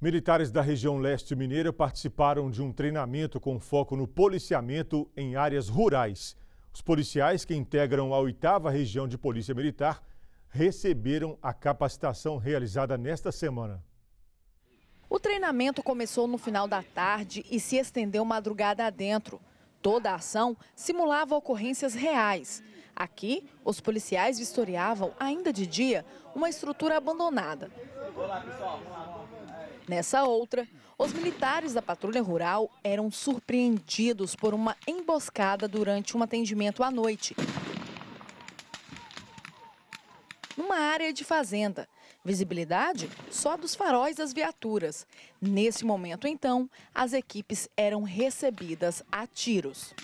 Militares da região leste mineira participaram de um treinamento com foco no policiamento em áreas rurais. Os policiais que integram a oitava região de Polícia Militar receberam a capacitação realizada nesta semana. O treinamento começou no final da tarde e se estendeu madrugada adentro. Toda a ação simulava ocorrências reais. Aqui, os policiais vistoriavam, ainda de dia, uma estrutura abandonada Nessa outra, os militares da patrulha rural eram surpreendidos por uma emboscada durante um atendimento à noite. Numa área de fazenda. Visibilidade só dos faróis das viaturas. Nesse momento, então, as equipes eram recebidas a tiros.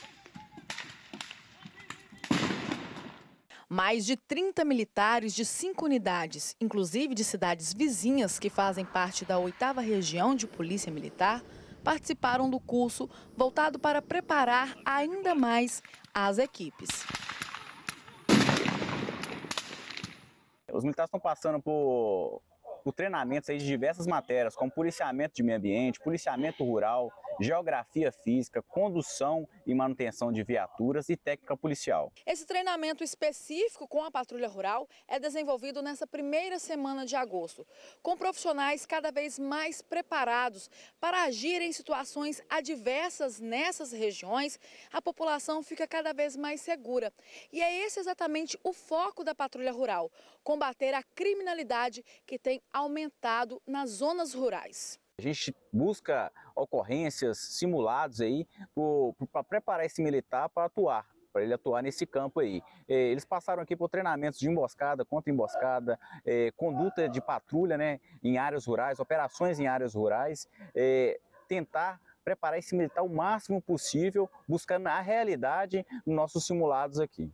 Mais de 30 militares de cinco unidades, inclusive de cidades vizinhas que fazem parte da 8 Região de Polícia Militar, participaram do curso voltado para preparar ainda mais as equipes. Os militares estão passando por, por treinamentos de diversas matérias, como policiamento de meio ambiente, policiamento rural, geografia física, condução e manutenção de viaturas e técnica policial. Esse treinamento específico com a patrulha rural é desenvolvido nessa primeira semana de agosto, com profissionais cada vez mais preparados para agir em situações adversas nessas regiões, a população fica cada vez mais segura. E é esse exatamente o foco da patrulha rural, combater a criminalidade que tem aumentado nas zonas rurais. A gente busca ocorrências, simulados aí para preparar esse militar para atuar para ele atuar nesse campo aí. É, eles passaram aqui por treinamentos de emboscada, contra-emboscada, é, conduta de patrulha né, em áreas rurais, operações em áreas rurais, é, tentar preparar esse militar o máximo possível, buscando a realidade nos nossos simulados aqui.